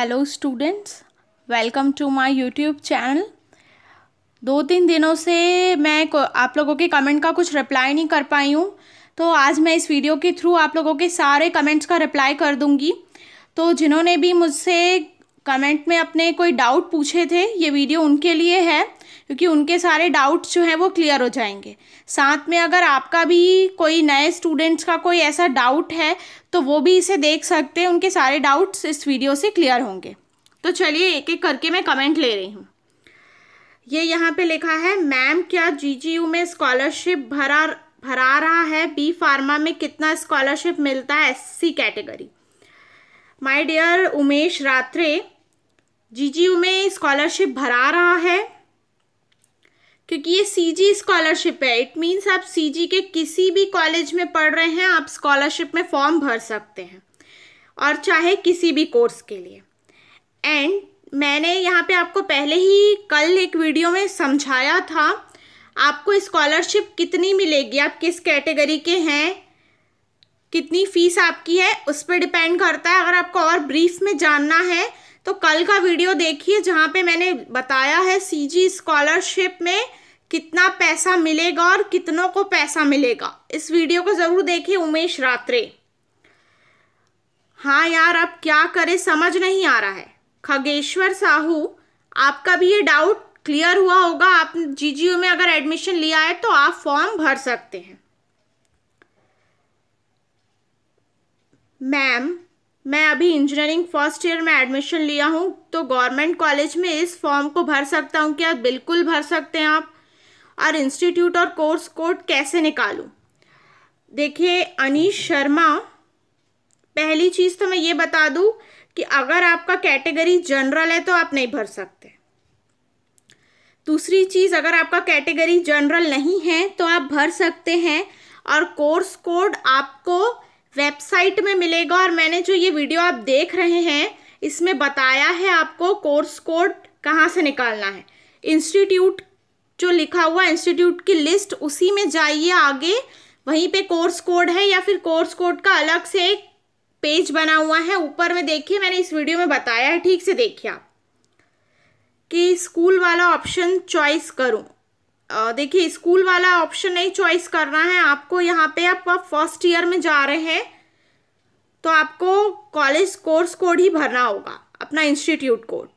Hello students welcome to my YouTube channel दो तीन दिनों से मैं आप लोगों के कमेंट का कुछ रिप्लाई नहीं कर पाई हूँ तो आज मैं इस वीडियो के थ्रू आप लोगों के सारे कमेंट्स का रिप्लाई कर दूँगी तो जिन्होंने भी मुझसे कमेंट में अपने कोई डाउट पूछे थे ये वीडियो उनके लिए है क्योंकि उनके सारे डाउट्स जो हैं वो क्लियर हो जाएंगे साथ में अगर आपका भी कोई नए स्टूडेंट्स का कोई ऐसा डाउट है तो वो भी इसे देख सकते हैं उनके सारे डाउट्स इस वीडियो से क्लियर होंगे तो चलिए एक एक करके मैं कमेंट ले रही हूँ ये यहाँ पे लिखा है मैम क्या जी में स्कॉलरशिप भरा भरा रहा है बी फार्मा में कितना स्कॉलरशिप मिलता है S category my dear Umesh Ratre ji में स्कॉलरशिप भरा रहा है क्योंकि ये सीजी स्कॉलरशिप है इट मीन्स आप सीजी के किसी भी कॉलेज में पढ़ रहे हैं आप स्कॉलरशिप में फॉर्म भर सकते हैं और चाहे किसी भी कोर्स के लिए एंड मैंने यहाँ पे आपको पहले ही कल एक वीडियो में समझाया था आपको स्कॉलरशिप कितनी मिलेगी आप किस कैटेगरी के हैं कितनी फीस आपकी है उस पर डिपेंड करता है अगर आपको और ब्रीफ में जानना है तो कल का वीडियो देखिए जहाँ पे मैंने बताया है सीजी स्कॉलरशिप में कितना पैसा मिलेगा और कितनों को पैसा मिलेगा इस वीडियो को ज़रूर देखिए उमेश रात्रे हाँ यार अब क्या करें समझ नहीं आ रहा है खगेश्वर साहू आपका भी ये डाउट क्लियर हुआ होगा आप जी में अगर एडमिशन लिया है तो आप फॉर्म भर सकते हैं मैम मैं अभी इंजीनियरिंग फर्स्ट ईयर में एडमिशन लिया हूँ तो गवर्नमेंट कॉलेज में इस फॉर्म को भर सकता हूँ क्या बिल्कुल भर सकते हैं आप और इंस्टीट्यूट और कोर्स कोड कैसे निकालूं देखिए अनीश शर्मा पहली चीज़ तो मैं ये बता दूं कि अगर आपका कैटेगरी जनरल है तो आप नहीं भर सकते दूसरी चीज़ अगर आपका कैटेगरी जनरल नहीं है तो आप भर सकते हैं और कोर्स कोड आपको वेबसाइट में मिलेगा और मैंने जो ये वीडियो आप देख रहे हैं इसमें बताया है आपको कोर्स कोड कहाँ से निकालना है इंस्टीट्यूट जो लिखा हुआ इंस्टीट्यूट की लिस्ट उसी में जाइए आगे वहीं पे कोर्स कोड है या फिर कोर्स कोड का अलग से एक पेज बना हुआ है ऊपर में देखिए मैंने इस वीडियो में बताया है ठीक से देखिए आप कि स्कूल वाला ऑप्शन चॉइस करूँ देखिए स्कूल वाला ऑप्शन नहीं चॉइस करना है आपको यहाँ पे आप फर्स्ट ईयर में जा रहे हैं तो आपको कॉलेज कोर्स कोड ही भरना होगा अपना इंस्टीट्यूट कोड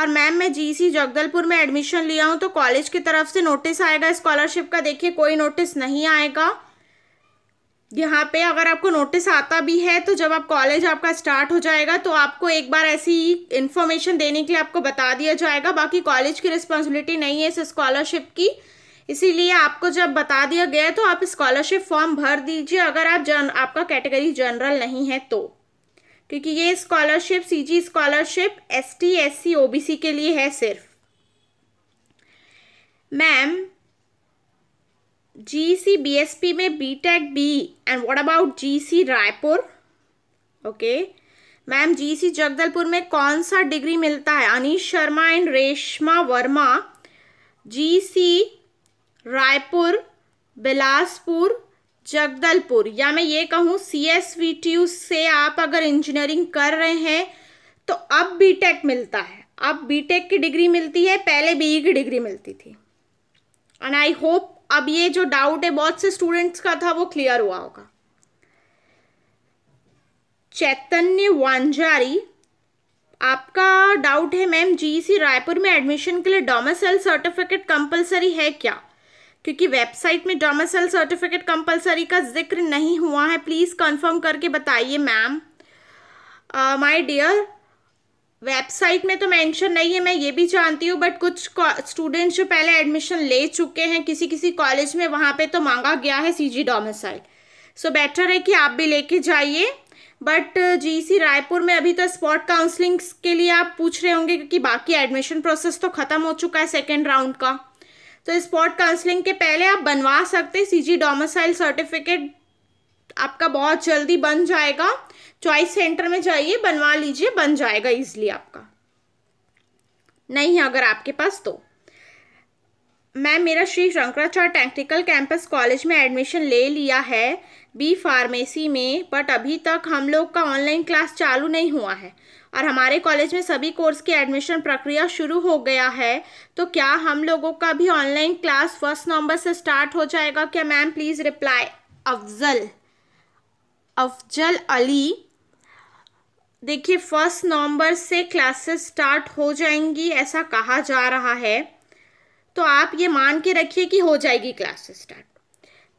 और मैम मैं जीसी जगदलपुर में एडमिशन लिया हूँ तो कॉलेज की तरफ से नोटिस आएगा स्कॉलरशिप का देखिए कोई नोटिस नहीं आएगा यहाँ पे अगर आपको नोटिस आता भी है तो जब आप कॉलेज आपका स्टार्ट हो जाएगा तो आपको एक बार ऐसी इन्फॉर्मेशन देने के लिए आपको बता दिया जाएगा बाकी कॉलेज की रिस्पॉन्सिबिलिटी नहीं है इस स्कॉलरशिप की इसीलिए आपको जब बता दिया गया तो आप स्कॉलरशिप फॉर्म भर दीजिए अगर आप जन आपका कैटेगरी जनरल नहीं है तो क्योंकि ये scholarship CG scholarship ST SC OBC के लिए है सिर्फ ma'am G C B S P में B tech B and what about G C Raipur okay ma'am G C Jagdalpur में कौन सा डिग्री मिलता है Anish Sharma and Reshma Verma G C Raipur Bilaspur Jagdalpur या मैं ये कहूँ C S V T U से आप अगर इंजीनियरिंग कर रहे हैं तो अब बी टेक मिलता है अब बी टेक की डिग्री मिलती है पहले बी ई e की डिग्री मिलती थी एंड आई होप अब ये जो डाउट है बहुत से स्टूडेंट्स का था वो क्लियर हुआ होगा चैतन्य वांजारी आपका डाउट है ma'am G C e Raipur में एडमिशन के लिए डोमिसाइल सर्टिफिकेट कंपलसरी है क्या क्योंकि वेबसाइट में डोमिसल सर्टिफिकेट कंपलसरी का जिक्र नहीं हुआ है प्लीज़ कंफर्म करके बताइए मैम माय डियर वेबसाइट में तो मेंशन नहीं है मैं ये भी जानती हूँ बट कुछ स्टूडेंट्स जो पहले एडमिशन ले चुके हैं किसी किसी कॉलेज में वहाँ पे तो मांगा गया है सी जी डोमिसाइल सो बेटर है कि आप भी लेके जाइए बट जीसी uh, रायपुर में अभी तो स्पॉट काउंसलिंग्स के लिए आप पूछ रहे होंगे क्योंकि बाकी एडमिशन प्रोसेस तो ख़त्म हो चुका है सेकेंड राउंड का तो स्पॉट काउंसलिंग के पहले आप बनवा सकते सी जी डोमिसाइल सर्टिफिकेट आपका बहुत जल्दी बन जाएगा चॉइस सेंटर में जाइए बनवा लीजिए बन जाएगा इजिली आपका नहीं है अगर आपके पास तो मैम मेरा Shri Shankaracharya technical campus college में एडमिशन ले लिया है बी फार्मेसी में बट अभी तक हम लोग का ऑनलाइन क्लास चालू नहीं हुआ है और हमारे कॉलेज में सभी कोर्स की एडमिशन प्रक्रिया शुरू हो गया है तो क्या हम लोगों का भी ऑनलाइन क्लास फर्स्ट नवंबर से स्टार्ट हो जाएगा क्या ma'am please reply Afzal Afzal Ali देखिए फर्स्ट नवंबर से क्लासेस स्टार्ट हो जाएंगी ऐसा कहा जा रहा है तो आप ये मान के रखिए कि हो जाएगी क्लासेस स्टार्ट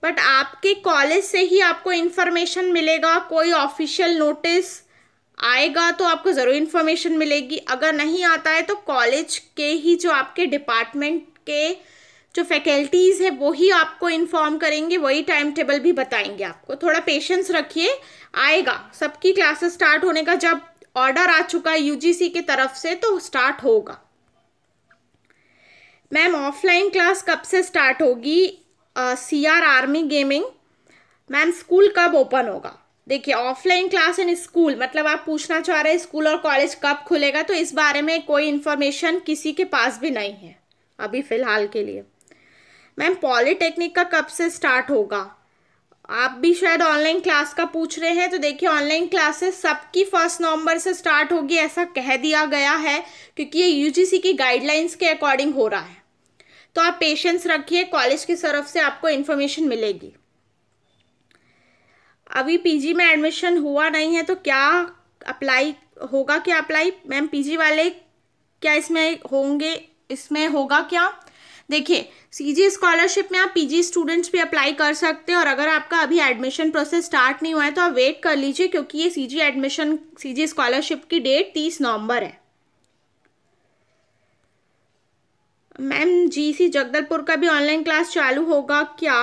बट आपके कॉलेज से ही आपको इन्फॉर्मेशन मिलेगा कोई ऑफिशियल नोटिस आएगा तो आपको ज़रूर इन्फॉर्मेशन मिलेगी अगर नहीं आता है तो कॉलेज के ही जो आपके डिपार्टमेंट के जो फैकल्टीज़ है वो ही आपको इन्फॉर्म करेंगे वही टाइम टेबल भी बताएंगे आपको थोड़ा पेशेंस रखिए आएगा सबकी क्लासेस स्टार्ट होने का जब ऑर्डर आ चुका है यूजीसी की तरफ से तो स्टार्ट होगा मैम ऑफलाइन क्लास कब से स्टार्ट होगी C R army gaming ma'am school कब ओपन होगा देखिए ऑफलाइन क्लास इन स्कूल मतलब आप पूछना चाह रहे हैं स्कूल और कॉलेज कब खुलेगा तो इस बारे में कोई इन्फॉर्मेशन किसी के पास भी नहीं है अभी फ़िलहाल के लिए मैम पॉलीटेक्निक का कब से स्टार्ट होगा आप भी शायद ऑनलाइन क्लास का पूछ रहे हैं तो देखिए ऑनलाइन क्लासेस सबकी फर्स्ट नवंबर से स्टार्ट होगी ऐसा कह दिया गया है क्योंकि ये यूजीसी की गाइडलाइंस के अकॉर्डिंग हो रहा है तो आप पेशेंस रखिए कॉलेज की तरफ से आपको इन्फॉर्मेशन मिलेगी अभी पीजी में एडमिशन हुआ नहीं है तो क्या अप्लाई होगा क्या अप्लाई मैम पीजी वाले क्या इसमें होंगे इसमें होगा क्या देखिए सीजी स्कॉलरशिप में आप पीजी स्टूडेंट्स भी अप्लाई कर सकते हैं और अगर आपका अभी एडमिशन प्रोसेस स्टार्ट नहीं हुआ है तो आप वेट कर लीजिए क्योंकि ये सीजी एडमिशन सीजी स्कॉलरशिप की डेट तीस नवंबर है मैम जीसी जगदलपुर का भी ऑनलाइन क्लास चालू होगा क्या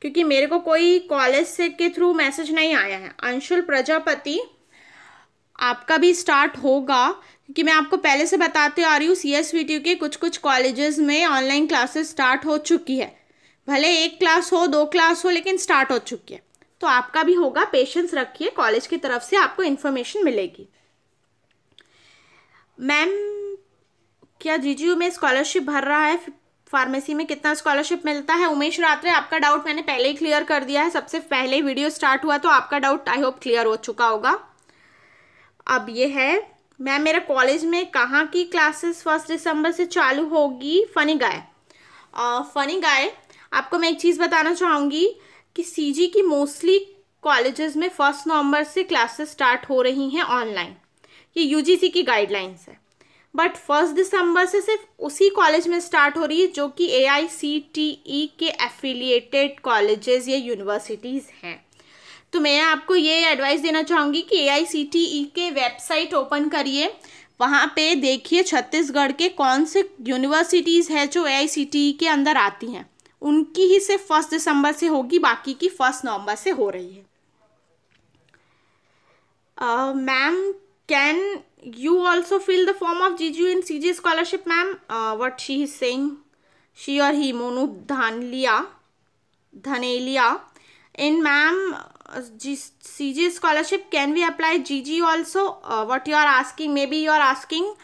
क्योंकि मेरे को कोई कॉलेज से के थ्रू मैसेज नहीं आया है अंशुल प्रजापति आपका भी स्टार्ट होगा क्योंकि मैं आपको पहले से बताते आ रही हूँ सी एस के कुछ कुछ कॉलेजेस में ऑनलाइन क्लासेस स्टार्ट हो चुकी है भले एक क्लास हो दो क्लास हो लेकिन स्टार्ट हो चुकी है तो आपका भी होगा पेशेंस रखिए कॉलेज की तरफ से आपको इन्फॉर्मेशन मिलेगी मैम क्या जीजीयू में स्कॉलरशिप भर रहा है फार्मेसी में कितना स्कॉलरशिप मिलता है उमेश रात्रे आपका डाउट मैंने पहले ही क्लियर कर दिया है सबसे पहले वीडियो स्टार्ट हुआ तो आपका डाउट आई होप क्लियर हो चुका होगा अब ये है मैम मेरे कॉलेज में कहाँ की क्लासेस फर्स्ट दिसंबर से चालू होगी फ़नी गाय फ़नी गाय आपको मैं एक चीज़ बताना चाहूँगी कि सी की मोस्टली कॉलेजेस में फर्स्ट नवंबर से क्लासेस स्टार्ट हो रही हैं ऑनलाइन ये यूजीसी की गाइडलाइंस है बट फर्स्ट दिसंबर से सिर्फ उसी कॉलेज में स्टार्ट हो रही है जो कि ए आई सी टी ई के एफिलिएटेड कॉलेजेस या यूनिवर्सिटीज़ हैं तो मैं आपको ये एडवाइस देना चाहूँगी कि ए आई सी टी ई के वेबसाइट ओपन करिए वहाँ पे देखिए छत्तीसगढ़ के कौन से यूनिवर्सिटीज़ हैं जो ए आई सी टी ई के अंदर आती हैं उनकी ही सिर्फ फर्स्ट दिसंबर से होगी बाकी की फर्स्ट नवंबर से हो रही है ma'am can you also fill the form of Jiju in CG scholarship ma'am uh, what she is saying she or he Monu Dhanlia Dhanelia in ma'am CG uh, scholarship can we apply GG also uh, what you are asking maybe you are asking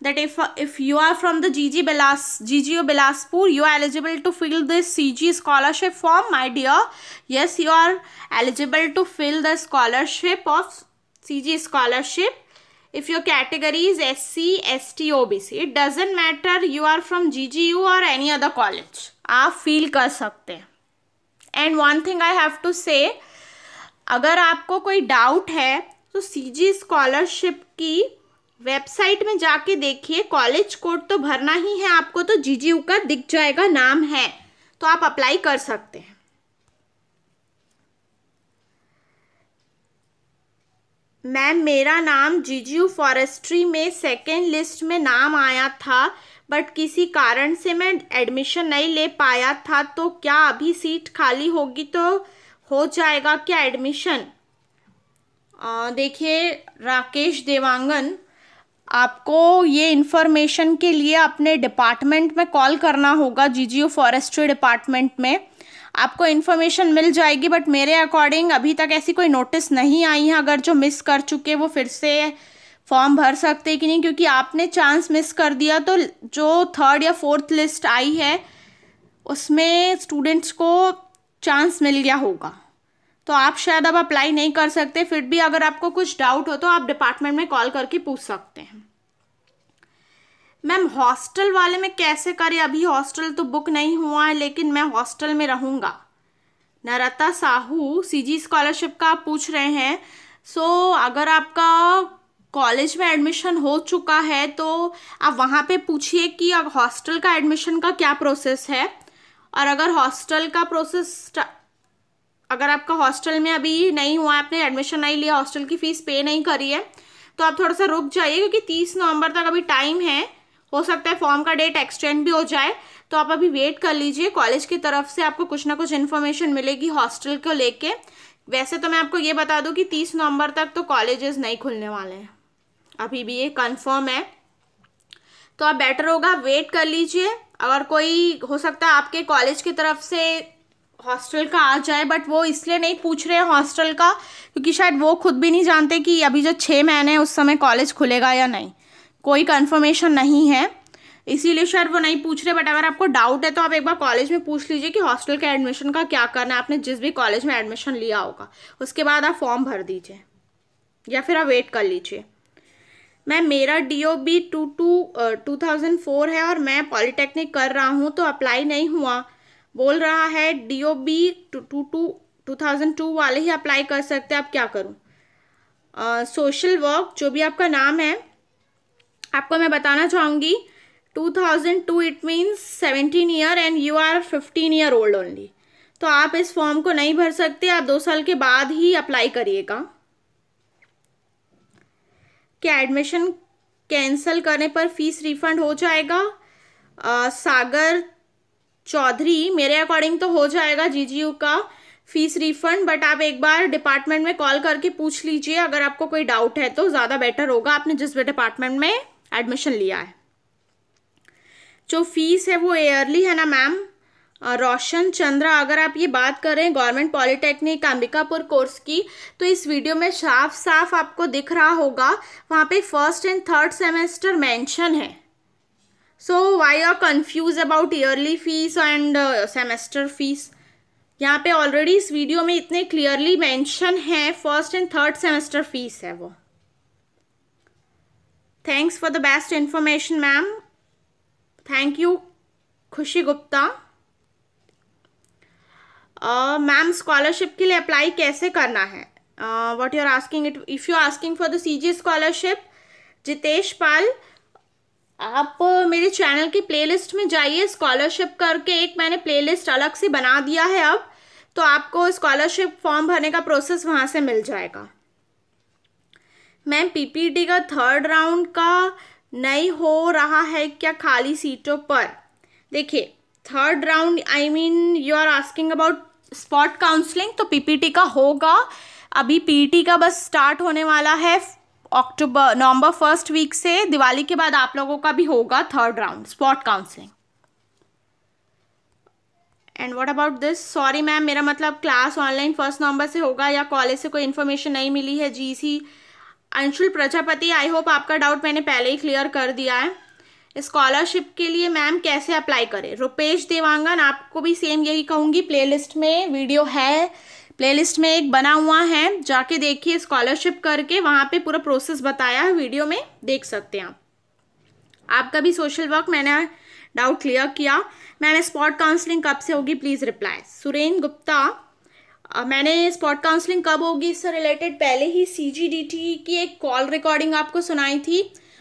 that if uh, if you are from the GG Belas GGO Belaspur you are eligible to fill this CG scholarship form my dear yes you are eligible to fill the scholarship of CG scholarship if your category is SC, ST, OBC. It doesn't matter you are from GGU or any other college. aap feel kar sakte हैं and one thing I have to say अगर आपको कोई doubt है तो सी G scholarship की website में जाके देखिए कॉलेज कोड तो भरना ही है आपको तो जी का दिख जाएगा नाम है तो आप अप्लाई कर सकते हैं मैम मेरा नाम जीजीयू फॉरेस्ट्री में सेकेंड लिस्ट में नाम आया था बट किसी कारण से मैं एडमिशन नहीं ले पाया था तो क्या अभी सीट खाली होगी तो हो जाएगा क्या एडमिशन देखिए राकेश देवांगन आपको ये इन्फॉर्मेशन के लिए अपने डिपार्टमेंट में कॉल करना होगा जीजीयू फॉरेस्ट्री डिपार्टमेंट में आपको इन्फॉर्मेशन मिल जाएगी बट मेरे अकॉर्डिंग अभी तक ऐसी कोई नोटिस नहीं आई है अगर जो मिस कर चुके वो फिर से फॉर्म भर सकते कि नहीं क्योंकि आपने चांस मिस कर दिया तो जो थर्ड या फोर्थ लिस्ट आई है उसमें स्टूडेंट्स को चांस मिल गया होगा तो आप शायद अब अप्लाई नहीं कर सकते फिर भी अगर आपको कुछ डाउट हो तो आप डिपार्टमेंट में कॉल करके पूछ सकते हैं मैम हॉस्टल वाले में कैसे करें अभी हॉस्टल तो बुक नहीं हुआ है लेकिन मैं हॉस्टल में रहूँगा नरता साहू सीजी स्कॉलरशिप का आप पूछ रहे हैं सो so, अगर आपका कॉलेज में एडमिशन हो चुका है तो आप वहाँ पे पूछिए कि अब हॉस्टल का एडमिशन का क्या प्रोसेस है और अगर हॉस्टल का प्रोसेस अगर आपका हॉस्टल में अभी नहीं हुआ है आपने एडमिशन नहीं लिया हॉस्टल की फ़ीस पे नहीं करी है तो आप थोड़ा सा रुक जाइए क्योंकि तीस नवंबर तक अभी टाइम है हो सकता है फॉर्म का डेट एक्सटेंड भी हो जाए तो आप अभी वेट कर लीजिए कॉलेज की तरफ से आपको कुछ ना कुछ इन्फॉर्मेशन मिलेगी हॉस्टल को लेके वैसे तो मैं आपको ये बता दूं कि तीस नवंबर तक तो कॉलेजेस नहीं खुलने वाले हैं अभी भी ये कंफर्म है तो आप बेटर होगा वेट कर लीजिए अगर कोई हो सकता है आपके कॉलेज की तरफ से हॉस्टल का आ जाए बट वो इसलिए नहीं पूछ रहे हैं हॉस्टल का क्योंकि शायद वो खुद भी नहीं जानते कि अभी जो छः महीने उस समय कॉलेज खुलेगा या नहीं कोई कन्फर्मेशन नहीं है इसीलिए शायद वो नहीं पूछ रहे बट अगर आपको डाउट है तो आप एक बार कॉलेज में पूछ लीजिए कि हॉस्टल के एडमिशन का क्या करना है आपने जिस भी कॉलेज में एडमिशन लिया होगा उसके बाद आप फॉर्म भर दीजिए या फिर आप वेट कर लीजिए मैं मेरा D O B two two two thousand four है और मैं पॉलीटेक्निक कर रहा हूँ तो अप्लाई नहीं हुआ बोल रहा है D O B two two two two thousand two वाले ही अप्लाई कर सकते हैं आप क्या करूँ सोशल वर्क जो भी आपका नाम है आपको मैं बताना चाहूँगी two thousand two it means seventeen year and you are fifteen year old only तो आप इस फॉर्म को नहीं भर सकते आप दो साल के बाद ही अप्लाई करिएगा क्या एडमिशन कैंसिल करने पर फीस रिफंड हो जाएगा आ, सागर चौधरी मेरे अकॉर्डिंग तो हो जाएगा जीजीयू का फीस रिफंड बट आप एक बार डिपार्टमेंट में कॉल करके पूछ लीजिए अगर आपको कोई डाउट है तो ज़्यादा बेटर होगा आपने जिस भी डिपार्टमेंट में एडमिशन लिया है जो फीस है वो एयरली है ना मैम रोशन चंद्रा अगर आप ये बात करें गवर्नमेंट पॉलिटेक्निक अंबिकापुर कोर्स की तो इस वीडियो में साफ साफ आपको दिख रहा होगा वहाँ पे first and third semester mention है so why are confuse about yearly fees and semester fees यहाँ पे ऑलरेडी इस वीडियो में इतने क्लियरली मैंशन है first and third semester fees है वो thanks for the best information ma'am thank you Khushi Gupta ma'am scholarship के लिए अप्लाई कैसे करना है what you are asking it if you asking for the C G scholarship Jitesh Pal आप मेरे चैनल की प्लेलिस्ट में जाइए स्कॉलरशिप करके एक मैंने प्लेलिस्ट अलग से बना दिया है अब तो आपको स्कॉलरशिप फॉर्म भरने का प्रोसेस वहाँ से मिल जाएगा मैम पीपीटी का थर्ड राउंड का नहीं हो रहा है क्या खाली सीटों पर देखिए third round I mean you are asking about spot counselling तो पीपीटी का होगा अभी पीटी का बस स्टार्ट होने वाला है अक्टूबर नवंबर फर्स्ट वीक से दिवाली के बाद आप लोगों का भी होगा third round spot counselling and what about this sorry ma'am मेरा मतलब क्लास ऑनलाइन फर्स्ट नवंबर से होगा या कॉलेज से कोई इन्फॉर्मेशन नहीं मिली है G C Anshul Prajapati I hope आपका डाउट मैंने पहले ही क्लियर कर दिया है स्कॉलरशिप के लिए मैम कैसे अप्लाई करें रुपेश देवांगन आपको भी सेम यही कहूँगी प्लेलिस्ट में वीडियो है प्लेलिस्ट में एक बना हुआ है जाके देखिए स्कॉलरशिप करके वहाँ पे पूरा प्रोसेस बताया है वीडियो में देख सकते हैं आप आपका भी सोशल वर्क मैंने डाउट क्लियर किया मैम स्पॉट काउंसलिंग कब से होगी प्लीज़ रिप्लाई सुरेंद्र गुप्ता मैंने स्पॉट काउंसलिंग कब होगी इससे रिलेटेड पहले ही सी की एक कॉल रिकॉर्डिंग आपको सुनाई थी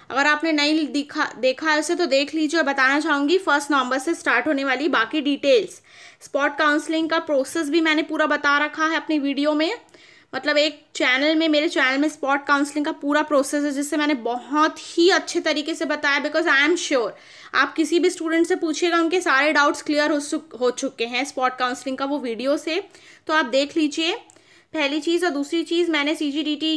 अगर आपने नहीं दिखा देखा है उसे तो देख लीजिए और बताना चाहूँगी फर्स्ट नवंबर से स्टार्ट होने वाली बाकी डिटेल्स स्पॉट काउंसलिंग का प्रोसेस भी मैंने पूरा बता रखा है अपनी वीडियो में मतलब एक चैनल में मेरे चैनल में स्पॉट काउंसलिंग का पूरा प्रोसेस है जिससे मैंने बहुत ही अच्छे तरीके से बताया बिकॉज आई एम श्योर आप किसी भी स्टूडेंट से पूछिएगा उनके सारे डाउट्स क्लियर हो हो चुके हैं स्पॉट काउंसलिंग का वो वीडियो से तो आप देख लीजिए पहली चीज़ और दूसरी चीज़ मैंने सी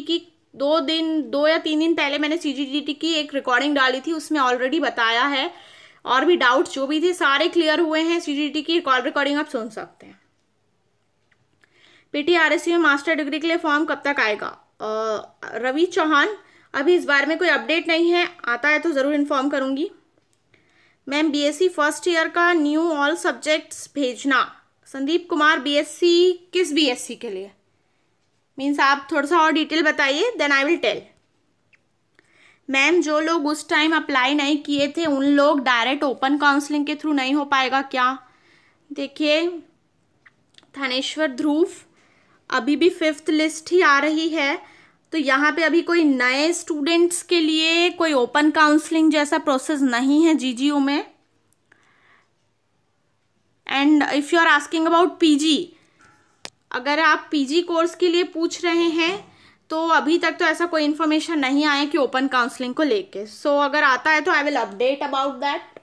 की दो दिन दो या तीन दिन पहले मैंने सी की एक रिकॉर्डिंग डाली थी उसमें ऑलरेडी बताया है और भी डाउट्स जो भी थे सारे क्लियर हुए हैं सी की कॉल रिकॉर्डिंग आप सुन सकते हैं पीटीआरएससी में मास्टर डिग्री के लिए फॉर्म कब तक आएगा रवि चौहान अभी इस बारे में कोई अपडेट नहीं है आता है तो ज़रूर इन्फॉर्म करूँगी मैम बीएससी फर्स्ट ईयर का न्यू ऑल सब्जेक्ट्स भेजना संदीप कुमार बीएससी किस बीएससी के लिए मीन्स आप थोड़ा सा और डिटेल बताइए then I will tell ma'am जो लोग उस टाइम अप्लाई नहीं किए थे उन लोग डायरेक्ट ओपन काउंसलिंग के थ्रू नहीं हो पाएगा क्या देखिए थानेश्वर ध्रुव अभी भी फिफ्थ लिस्ट ही आ रही है तो यहाँ पे अभी कोई नए स्टूडेंट्स के लिए कोई ओपन काउंसलिंग जैसा प्रोसेस नहीं है जीजीयू में and if you are asking about PG अगर आप पीजी कोर्स के लिए पूछ रहे हैं तो अभी तक तो ऐसा कोई इन्फॉर्मेशन नहीं आया कि ओपन काउंसलिंग को लेके सो so, अगर आता है तो I will update about that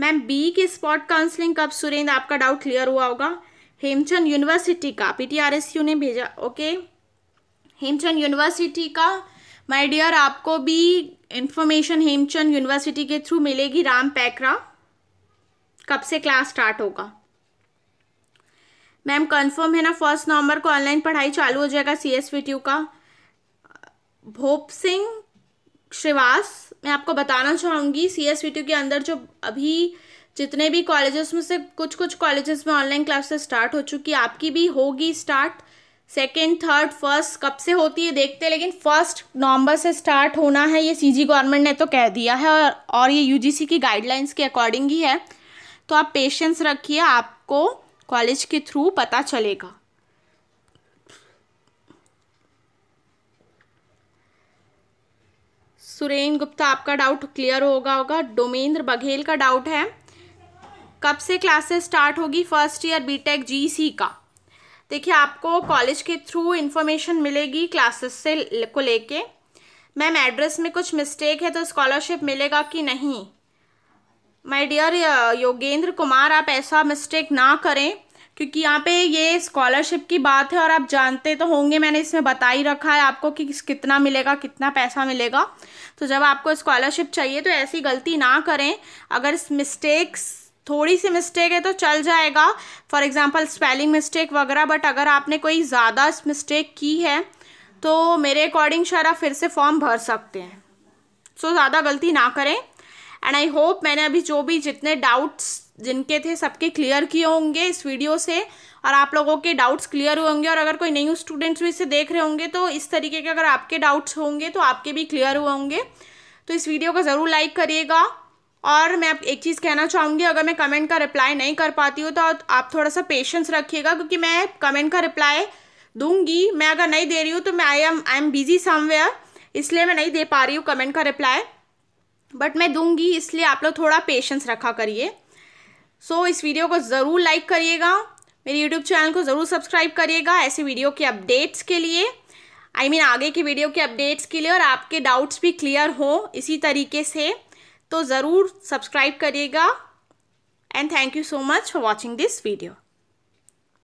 ma'am B की स्पॉट काउंसलिंग कब सुरेंद्र आपका डाउट क्लियर हुआ होगा हेमचंद यूनिवर्सिटी का पीटीआरएसयू ने भेजा ओके हेमचंद यूनिवर्सिटी का माय डियर आपको भी इन्फॉर्मेशन हेमचंद यूनिवर्सिटी के थ्रू मिलेगी राम पैकरा कब से क्लास स्टार्ट होगा मैम कंफर्म है ना फर्स्ट नवंबर को ऑनलाइन पढ़ाई चालू हो जाएगा सी एस का भोप सिंह श्रीवास मैं आपको बताना चाहूँगी सी एस के अंदर जो अभी जितने भी कॉलेजेस में से कुछ कुछ कॉलेजेस में ऑनलाइन क्लासेस स्टार्ट हो चुकी है आपकी भी होगी स्टार्ट सेकेंड थर्ड फर्स्ट कब से होती है देखते हैं लेकिन फर्स्ट नवंबर से स्टार्ट होना है ये सीजी गवर्नमेंट ने तो कह दिया है और और ये यूजीसी की गाइडलाइंस के अकॉर्डिंग ही है तो आप पेशेंस रखिए आपको कॉलेज के थ्रू पता चलेगा सुरेन गुप्ता आपका डाउट क्लियर होगा होगा डोमेंद्र बघेल का डाउट है कब से क्लासेस स्टार्ट होगी फर्स्ट ईयर बीटेक जीसी का देखिए आपको कॉलेज के थ्रू इन्फॉर्मेशन मिलेगी क्लासेस से को लेके मैम एड्रेस में कुछ मिस्टेक है तो स्कॉलरशिप मिलेगा कि नहीं माय डियर योगेंद्र कुमार आप ऐसा मिस्टेक ना करें क्योंकि यहाँ पे ये स्कॉलरशिप की बात है और आप जानते तो होंगे मैंने इसमें बता ही रखा है आपको कि कितना मिलेगा कितना पैसा मिलेगा तो जब आपको स्कॉलरशिप चाहिए तो ऐसी गलती ना करें अगर मिस्टेक्स थोड़ी सी मिस्टेक है तो चल जाएगा फॉर एग्ज़ाम्पल स्पेलिंग मिस्टेक वगैरह बट अगर आपने कोई ज़्यादा मिस्टेक की है तो मेरे अकॉर्डिंग शायद आप फिर से फॉर्म भर सकते हैं सो so, ज़्यादा गलती ना करें एंड आई होप मैंने अभी जो भी जितने डाउट्स जिनके थे सबके क्लियर किए होंगे इस वीडियो से और आप लोगों के डाउट्स क्लियर हुए होंगे और अगर कोई न्यू स्टूडेंट्स भी इसे देख रहे होंगे तो इस तरीके के अगर आपके डाउट्स होंगे तो आपके भी क्लियर हुए होंगे तो इस वीडियो को ज़रूर लाइक करिएगा और मैं एक चीज़ कहना चाहूँगी अगर मैं कमेंट का रिप्लाई नहीं कर पाती हूँ तो आप थोड़ा सा पेशेंस रखिएगा क्योंकि मैं कमेंट का रिप्लाई दूंगी मैं अगर नहीं दे रही हूँ तो मैं I am I am busy somewhere इसलिए मैं नहीं दे पा रही हूँ कमेंट का रिप्लाई बट मैं दूंगी इसलिए आप लोग थोड़ा पेशेंस रखा करिए सो so, इस वीडियो को ज़रूर लाइक करिएगा मेरे यूट्यूब चैनल को ज़रूर सब्सक्राइब करिएगा ऐसे वीडियो के अपडेट्स के लिए आई I मीन mean, आगे की वीडियो के अपडेट्स के लिए और आपके डाउट्स भी क्लियर हो इसी तरीके से तो ज़रूर सब्सक्राइब करिएगा and thank you so much for watching this video